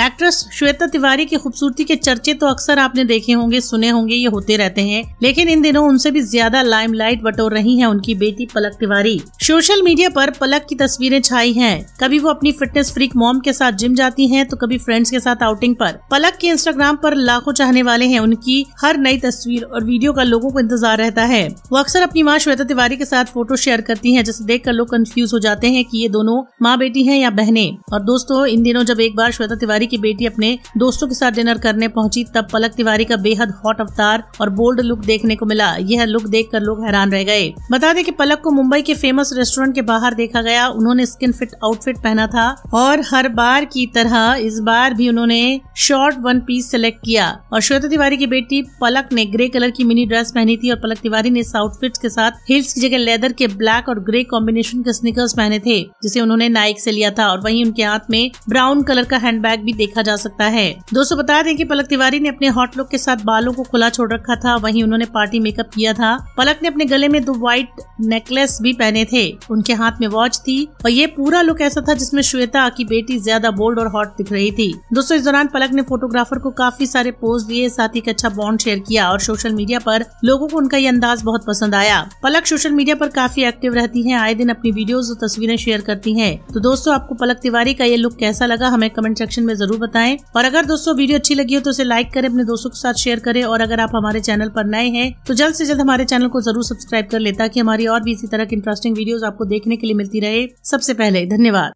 actress Shweta Tiwari की खूबसूरती के चर्चे तो अक्सर आपने देखे होंगे सुने होंगे ये होते रहते हैं लेकिन इन दिनों उनसे भी ज्यादा लाइमलाइट बटोर रही हैं उनकी बेटी पलक तिवारी सोशल मीडिया पर पलक की तस्वीरें छाई हैं कभी वो अपनी फिटनेस फ्रीक मॉम के साथ जिम जाती हैं तो कभी फ्रेंड्स के साथ आउटिंग पर पलक के इंस्टाग्राम पर लाखों चाहने वाले हैं उनकी हर नई तस्वीर और वीडियो का लोगों को इंतजार रहता है वो अक्सर अपनी माँ श्वेता तिवारी के साथ फोटो शेयर करती है जिसे देख लोग कंफ्यूज हो जाते हैं की ये दोनों माँ बेटी है या बहने और दोस्तों इन दिनों जब एक बार श्वेता तिवारी तिवारी की बेटी अपने दोस्तों के साथ डिनर करने पहुंची तब पलक तिवारी का बेहद हॉट अवतार और बोल्ड लुक देखने को मिला यह लुक देखकर लोग हैरान रह गए बता दें कि पलक को मुंबई के फेमस रेस्टोरेंट के बाहर देखा गया उन्होंने स्किन फिट आउटफिट पहना था और हर बार की तरह इस बार भी उन्होंने शॉर्ट वन पीस सिलेक्ट किया और श्वेता तिवारी की बेटी पलक ने ग्रे कलर की मिनी ड्रेस पहनी थी और पलक तिवारी ने इस आउटफिट के साथ हिल्स की जगह लेदर के ब्लैक और ग्रे कॉम्बिनेशन के स्निकर्स पहने थे जिसे उन्होंने नाइक से लिया था और वहीं उनके हाथ में ब्राउन कलर का हैंडबैग भी भी देखा जा सकता है दोस्तों बता दें कि पलक तिवारी ने अपने हॉट लुक के साथ बालों को खुला छोड़ रखा था वहीं उन्होंने पार्टी मेकअप किया था पलक ने अपने गले में दो व्हाइट नेकलेस भी पहने थे उनके हाथ में वॉच थी और ये पूरा लुक ऐसा था जिसमे श्वेता की बेटी ज्यादा बोल्ड और हॉट दिख रही थी दोस्तों इस दौरान पलक ने फोटोग्राफर को काफी सारे पोज दिए साथ ही एक अच्छा बॉन्ड शेयर किया और सोशल मीडिया पर लोगों को उनका ये अंदाज बहुत पसंद आया पलक सोशल मीडिया पर काफी एक्टिव रहती हैं आए दिन अपनी वीडियोस और तस्वीरें शेयर करती हैं तो दोस्तों आपको पलक तिवारी का ये लुक कैसा लगा हमें कमेंट सेक्शन में जरूर बताएं और अगर दोस्तों वीडियो अच्छी लगी हो तो उसे लाइक करें अपने दोस्तों के साथ शेयर करें और अगर आप हमारे चैनल पर नए हैं तो जल्द से जल्द हमारे चैनल को जरूर सब्सक्राइब कर लेता कि हमारी और भी इसी तरह की इंटरेस्टिंग वीडियोस आपको देखने के लिए मिलती रहे सबसे पहले धन्यवाद